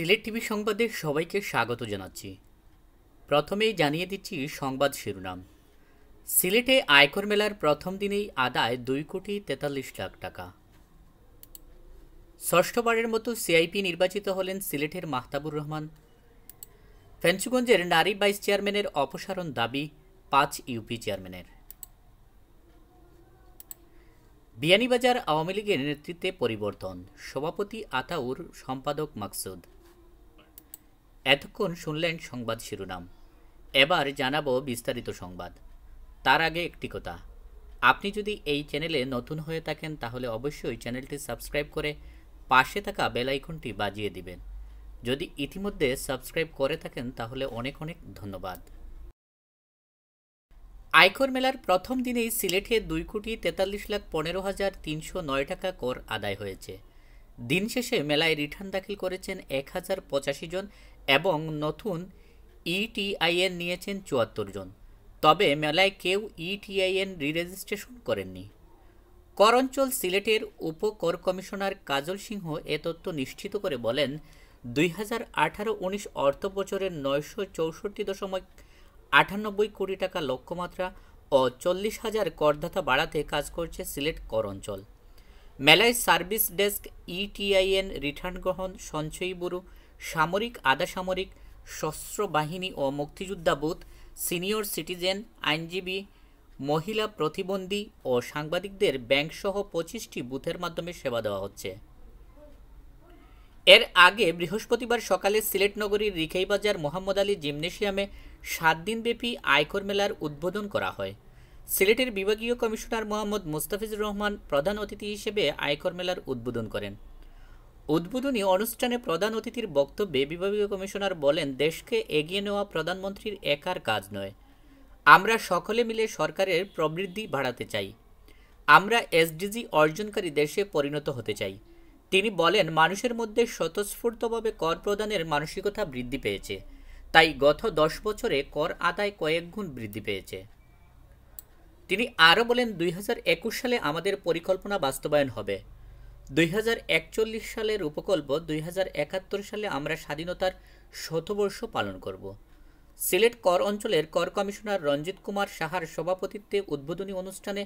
Sylhet TV সংবাদে সবাইকে স্বাগত জানাচ্ছি প্রথমেই জানিয়ে দিচ্ছি সংবাদ শিরোনাম সিলেটে আয়কর মেলার প্রথম দিনেই আদায় দুই কোটি তেতাল্লিশ লাখ টাকা ষষ্ঠবারের মতো সিআইপি নির্বাচিত হলেন সিলেটের মাহতাবুর রহমান ফেঞ্চুগঞ্জের নারী ভাইস চেয়ারম্যানের অপসারণ দাবি পাঁচ ইউপি চেয়ারম্যানের বিয়ানীবাজার আওয়ামী লীগের নেতৃত্বে পরিবর্তন সভাপতি আতাউর সম্পাদক মাকসুদ এতক্ষণ শুনলেন সংবাদ শিরোনাম এবার জানাবো বিস্তারিত সংবাদ তার আগে একটি কথা আপনি যদি এই চ্যানেলে নতুন হয়ে থাকেন তাহলে অবশ্যই চ্যানেলটি সাবস্ক্রাইব করে পাশে থাকা বেলাইকনটি বাজিয়ে দিবেন যদি ইতিমধ্যে সাবস্ক্রাইব করে থাকেন তাহলে অনেক অনেক ধন্যবাদ আয়কর মেলার প্রথম দিনেই সিলেটে দুই কোটি তেতাল্লিশ লাখ পনেরো হাজার তিনশো নয় টাকা কর আদায় হয়েছে দিন শেষে মেলায় রিটার্ন দাখিল করেছেন এক হাজার পঁচাশি জন এবং নতুন ইটিআইএন e নিয়েছেন চুয়াত্তর জন তবে মেলায় কেউ ইটিআইএন e রিরেজিস্ট্রেশন করেননি কর অঞ্চল সিলেটের উপ কর কমিশনার কাজল সিংহ এ তথ্য নিশ্চিত করে বলেন দুই হাজার আঠারো উনিশ অর্থ বছরের নয়শো চৌষট্টি দশমিক আটানব্বই কোটি টাকা লক্ষ্যমাত্রা ও চল্লিশ হাজার করদাতা বাড়াতে কাজ করছে সিলেট কর অঞ্চল মেলায় service desk ETIN e return গ্রহণ সঞ্চয়ী ব্যুরো সামরিক আধাসামরিক সশস্ত্র বাহিনী ও মুক্তিযোদ্ধা বুথ সিনিয়র সিটিজেন আইনজীবী মহিলা প্রতিবন্ধী ও সাংবাদিকদের ব্যাংকসহ পঁচিশটি বুথের মাধ্যমে সেবা দেওয়া হচ্ছে এর আগে বৃহস্পতিবার সকালে সিলেট নগরীর রিখাইবাজার মোহাম্মদ আলী জিমনেশিয়ামে সাত দিনব্যাপী আয়কর মেলার উদ্বোধন করা হয় সিলেটের বিভাগীয় কমিশনার মোহাম্মদ মোস্তাফিজুর রহমান প্রধান অতিথি হিসেবে আয়কর মেলার উদ্বোধন করেন উদ্বোধনী অনুষ্ঠানে প্রধান অতিথির বক্তব্যে বিভাগীয় কমিশনার বলেন দেশকে এগিয়ে নেওয়া প্রধানমন্ত্রীর একার কাজ নয় আমরা সকলে মিলে সরকারের প্রবৃদ্ধি বাড়াতে চাই আমরা এসডিজি অর্জনকারী দেশে পরিণত হতে চাই তিনি বলেন মানুষের মধ্যে স্বতঃস্ফূর্তভাবে কর প্রদানের মানসিকতা বৃদ্ধি পেয়েছে তাই গত দশ বছরে কর আদায় কয়েক গুণ বৃদ্ধি পেয়েছে তিনি আরও বলেন দুই সালে আমাদের পরিকল্পনা বাস্তবায়ন হবে দুই সালের উপকল্প দুই সালে আমরা স্বাধীনতার শতবর্ষ পালন করব সিলেট কর অঞ্চলের কর কমিশনার রঞ্জিত কুমার সাহার সভাপতিত্বে উদ্বোধনী অনুষ্ঠানে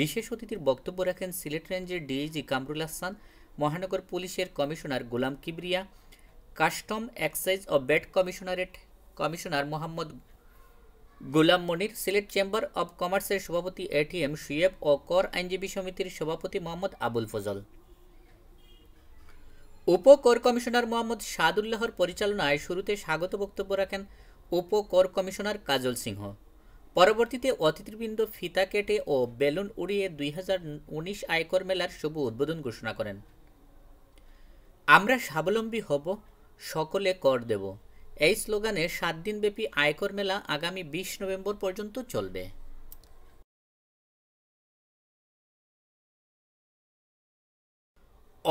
বিশেষ অতিথির বক্তব্য রাখেন সিলেট রেঞ্জের ডিএজি কামরুল হাসান মহানগর পুলিশের commissioner Golam Kibria custom excise ও VAT commissionerate commissioner Mohammad Golam Monir Sylhet chamber of কমার্সের সভাপতি এটিএম সুয়েব ও কর আইনজীবী সমিতির সভাপতি মোহাম্মদ আবুল ফজল উপ কর কমিশনার মোহাম্মদ সাদুল্লাহর পরিচালনায় শুরুতে স্বাগত বক্তব্য রাখেন উপ কর কমিশনার কাজল সিংহ পরবর্তীতে অতিথিবৃন্দ ফিতা কেটে ও বেলুন উড়িয়ে দুই আয়কর মেলার শুভ উদ্বোধন ঘোষণা করেন আমরা স্বাবলম্বী হব সকলে কর দেব এই স্লোগানে সাত দিনব্যাপী আয়কর মেলা আগামী বিশ নভেম্বর পর্যন্ত চলবে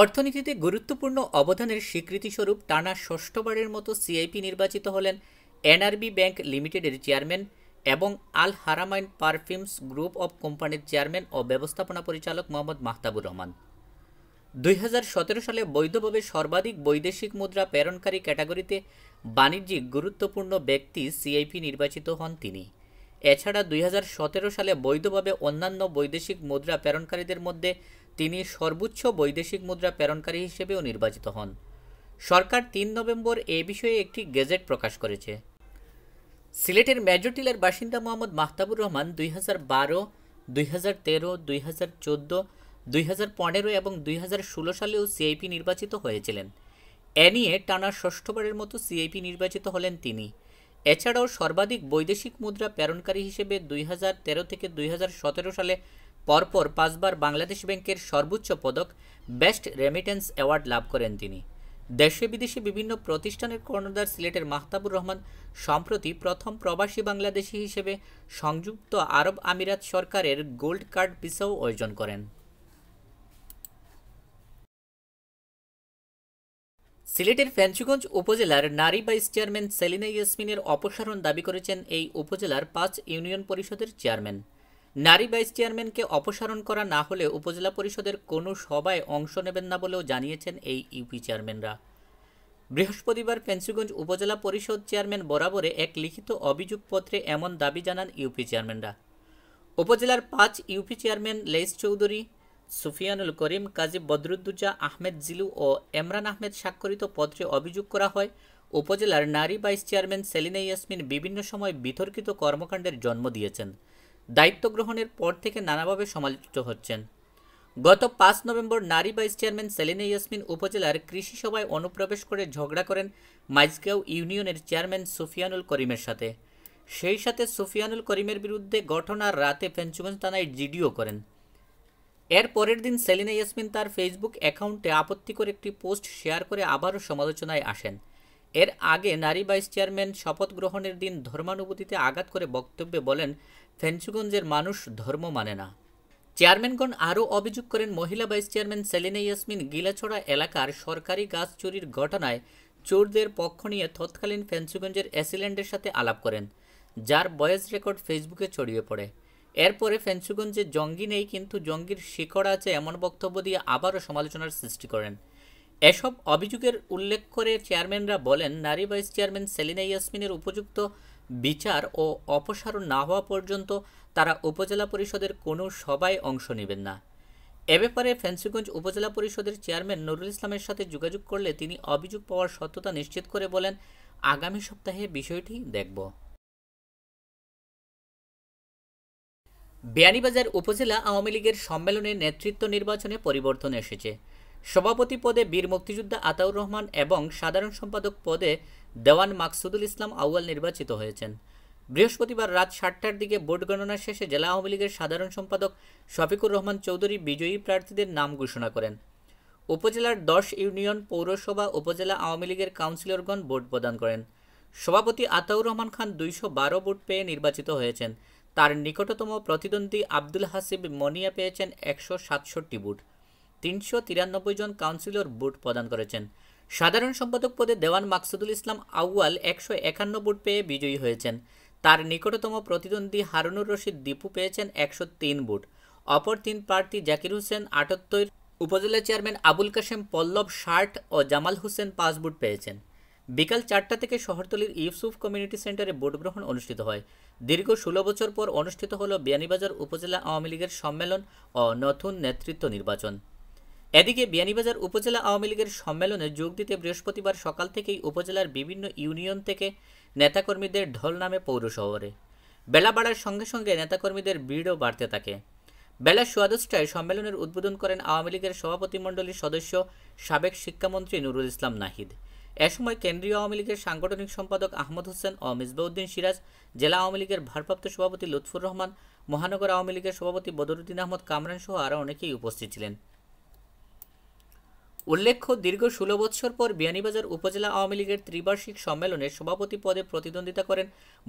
অর্থনীতিতে গুরুত্বপূর্ণ অবদানের স্বীকৃতিস্বরূপ টানা ষষ্ঠবারের মতো সিআইপি নির্বাচিত হলেন এনআরবি ব্যাংক লিমিটেডের চেয়ারম্যান এবং Al Haramain perfumes group of কোম্পানির চেয়ারম্যান ও ব্যবস্থাপনা পরিচালক মোহাম্মদ মাহতাবুর রহমান দুই সালে বৈধভাবে সর্বাধিক বৈদেশিক মুদ্রা প্রেরণকারী ক্যাটাগরিতে বাণিজ্যিক গুরুত্বপূর্ণ ব্যক্তি সিআইপি নির্বাচিত হন তিনি এছাড়া দুই সালে বৈধভাবে অন্যান্য বৈদেশিক মুদ্রা প্রেরণকারীদের মধ্যে তিনি সর্বোচ্চ বৈদেশিক মুদ্রা প্রেরণকারী হিসেবেও নির্বাচিত হন সরকার তিন নভেম্বর এ বিষয়ে একটি গেজেট প্রকাশ করেছে সিলেটের মেজরটিলার বাসিন্দা মোহাম্মদ মাহতাবুর রহমান দুই হাজার বারো দুই হাজার তেরো দুই হাজার চোদ্দো দুই এবং দুই সালেও সিআইপি নির্বাচিত হয়েছিলেন এ নিয়ে টানা ষষ্ঠবারের মতো সিআইপি নির্বাচিত হলেন তিনি এছাড়াও সর্বাধিক বৈদেশিক মুদ্রা প্রেরণকারী হিসেবে দুই থেকে দুই সালে পরপর পাঁচবার বাংলাদেশ ব্যাংকের সর্বোচ্চ পদক বেস্ট রেমিটেন্স অ্যাওয়ার্ড লাভ করেন তিনি দেশে বিদেশে বিভিন্ন প্রতিষ্ঠানের কর্ণধার সিলেটের মাহতাবুর রহমান সম্প্রতি প্রথম প্রবাসী বাংলাদেশি হিসেবে সংযুক্ত আরব আমিরাত সরকারের গোল্ড কার্ড ভিসাও অর্জন করেন সিলেটের ফ্যাঞ্চুগঞ্জ উপজেলার নারী ভাইস চেয়ারম্যান সেলিনা ইয়াসমিনের অপসারণ দাবি করেছেন এই উপজেলার পাঁচ ইউনিয়ন পরিষদের চেয়ারম্যান নারী ভাইস চেয়ারম্যানকে অপসারণ করা না হলে উপজেলা পরিষদের কোনো সভায় অংশ নেবেন না বলেও জানিয়েছেন এই ইউপি চেয়ারম্যানরা বৃহস্পতিবার ফেন্সিগঞ্জ উপজেলা পরিষদ চেয়ারম্যান বরাবরে এক লিখিত অভিযোগপত্রে এমন দাবি জানান ইউপি চেয়ারম্যানরা উপজেলার পাঁচ ইউপি চেয়ারম্যান লেইস চৌধুরী সুফিয়ানুল করিম কাজী বদরুদ্দুজা আহমেদ জিলু ও এমরান আহমেদ স্বাক্ষরিত পত্রে অভিযোগ করা হয় উপজেলার নারী ভাইস চেয়ারম্যান সেলিনা ইয়াসমিন বিভিন্ন সময় বিতর্কিত কর্মকাণ্ডের জন্ম দিয়েছেন দায়িত্ব গ্রহণের পর থেকে নানাভাবে সমালোচিত হচ্ছেন গত পাঁচ নভেম্বর নারী ভাইস চেয়ারম্যান সেলিনা ইয়াসমিন উপজেলার কৃষি সভায় অনুপ্রবেশ করে ঝগড়া করেন মাইজগাঁও ইউনিয়নের চেয়ারম্যান সুফিয়ানুল করিমের সাথে সেই সাথে সুফিয়ানুল করিমের বিরুদ্ধে ঘটনার রাতে ফেঞ্চুগঞ্জ থানায় জিডিও করেন এর পরের দিন সেলিনা ইয়াসমিন তার ফেসবুক অ্যাকাউন্টে আপত্তিকর একটি পোস্ট শেয়ার করে আবারও সমালোচনায় আসেন এর আগে নারী ভাইস চেয়ারম্যান শপথ গ্রহণের দিন ধর্মানুভূতিতে আঘাত করে বক্তব্যে বলেন ফেঞ্চুগঞ্জের মানুষ ধর্ম মানে না চেয়ারম্যানগণ আরও অভিযোগ করেন মহিলা ভাইস চেয়ারম্যান সেলিনা ইয়াসমিন গিলাছড়া এলাকার সরকারি গাছ চুরির ঘটনায় চোরদের পক্ষ নিয়ে তৎকালীন ফেঞ্চুগঞ্জের অ্যাসিল্যান্ডের সাথে আলাপ করেন যার বয়েস রেকর্ড ফেসবুকে ছড়িয়ে পড়ে এরপরে ফেঞ্চুগঞ্জে জঙ্গি নেই কিন্তু জঙ্গির শিকড় আছে এমন বক্তব্য দিয়ে আবারও সমালোচনার সৃষ্টি করেন এসব অভিযোগের উল্লেখ করে চেয়ারম্যানরা বলেন নারী ভাইস চেয়ারম্যান সেলিনা ইয়াসমিনের উপযুক্ত বিচার ও অপসারণ না হওয়া পর্যন্ত তারা উপজেলা পরিষদের কোনো সভায় অংশ নেবেন না এ ব্যাপারে ফেন্সিগঞ্জ উপজেলা পরিষদের চেয়ারম্যান নুরুল ইসলামের সাথে যোগাযোগ করলে তিনি অভিযোগ পাওয়ার সত্যতা নিশ্চিত করে বলেন আগামী সপ্তাহে বিষয়টি দেখব বিয়ানীবাজার উপজেলা আওয়ামী লীগের সম্মেলনে নেতৃত্ব নির্বাচনে পরিবর্তন এসেছে সভাপতি পদে বীর মুক্তিযোদ্ধা আতাউর রহমান এবং সাধারণ সম্পাদক পদে দেওয়ান মাকসুদুল ইসলাম আউয়াল নির্বাচিত হয়েছেন বৃহস্পতিবার রাত সাতটার দিকে ভোট গণনা শেষে জেলা আওয়ামী লীগের সাধারণ সম্পাদক শফিকুর রহমান চৌধুরী বিজয়ী প্রার্থীদের নাম ঘোষণা করেন উপজেলার দশ ইউনিয়ন পৌরসভা উপজেলা আওয়ামী লীগের কাউন্সিলরগণ ভোট প্রদান করেন সভাপতি আতাউর রহমান খান দুইশো বারো ভোট পেয়ে নির্বাচিত হয়েছেন তার নিকটতম প্রতিদ্বন্দ্বী আব্দুল হাসিব মনিয়া পেয়েছেন একশো সাতষট্টি ভোট তিনশো তিরানব্বই জন কাউন্সিলর ভোট প্রদান করেছেন সাধারণ সম্পাদক পদে দেওয়ান মাকসুদুল ইসলাম আউয়াল একশো একান্ন ভোট পেয়ে বিজয়ী হয়েছেন তার নিকটতম প্রতিদ্বন্দ্বী হারুনুর রশিদ দীপু পেয়েছেন একশো তিন ভোট অপর তিন প্রার্থী জাকির হোসেন আটাত্তর উপজেলা চেয়ারম্যান আবুল কাশেম পল্লব ষাট ও জামাল হোসেন পাঁচ ভোট পেয়েছেন বিকাল চারটা থেকে শহরতলির ইউসুফ কমিউনিটি সেন্টারে ভোট গ্রহণ অনুষ্ঠিত হয় দীর্ঘ ষোলো বছর পর অনুষ্ঠিত হল বিয়ানীবাজার উপজেলা আওয়ামী লীগের সম্মেলন ও নতুন নেতৃত্ব নির্বাচন এদিকে বিয়ানীবাজার উপজেলা আওয়ামী লীগের সম্মেলনে যোগ দিতে বৃহস্পতিবার সকাল থেকেই উপজেলার বিভিন্ন ইউনিয়ন থেকে নেতাকর্মীদের ঢল নামে পৌর শহরে বেলা বাড়ার সঙ্গে সঙ্গে নেতাকর্মীদের ভিড়ও বাড়তে থাকে বেলা সোয়াদশটায় সম্মেলনের উদ্বোধন করেন আওয়ামী লীগের সভাপতিমণ্ডলীর সদস্য সাবেক শিক্ষামন্ত্রী নুরুল ইসলাম নাহিদ এ সময় কেন্দ্রীয় আওয়ামী লীগের সাংগঠনিক সম্পাদক আহমদ হোসেন ও মিসবাউদ্দিন সিরাজ জেলা আওয়ামী লীগের ভারপ্রাপ্ত সভাপতি লুৎফুর রহমান মহানগর আওয়ামী লীগের সভাপতি বদরুদ্দিন আহমদ কামরান সহ আরও অনেকেই উপস্থিত ছিলেন উল্লেখ্য দীর্ঘ ষোলো বছর পর বিয়ানীবাজার উপজেলা আওয়ামী লীগের ত্রিবার্ষিক সম্মেলনে সভাপতি পদে প্রতিদ্বন্দ্বিতা করেন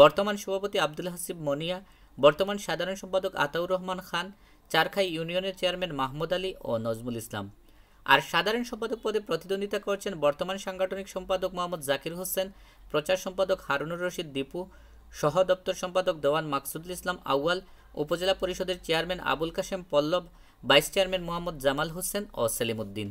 বর্তমান সভাপতি আব্দুল হাসিব মনিয়া বর্তমান সাধারণ সম্পাদক আতাউর রহমান খান চারখাই ইউনিয়নের চেয়ারম্যান মাহমুদ আলী ও নজমুল ইসলাম আর সাধারণ সম্পাদক পদে প্রতিদ্বন্দ্বিতা করছেন বর্তমান সাংগঠনিক সম্পাদক মোহাম্মদ জাকির হোসেন প্রচার সম্পাদক হারুনুর রশিদ দীপু সহ দপ্তর সম্পাদক দেওয়ান মাকসুদুল ইসলাম আউয়াল উপজেলা পরিষদের chairman Abul Kashem Pallab vice chairman Mohammad Jamal Hossain ও সেলিম উদ্দিন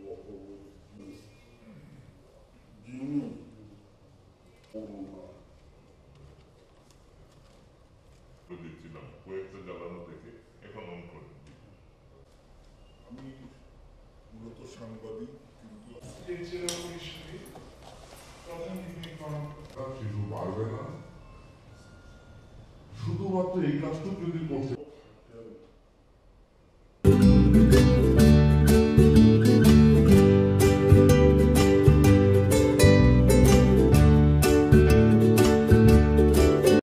না শুধুমাত্র এই কাজটুক যদি করছে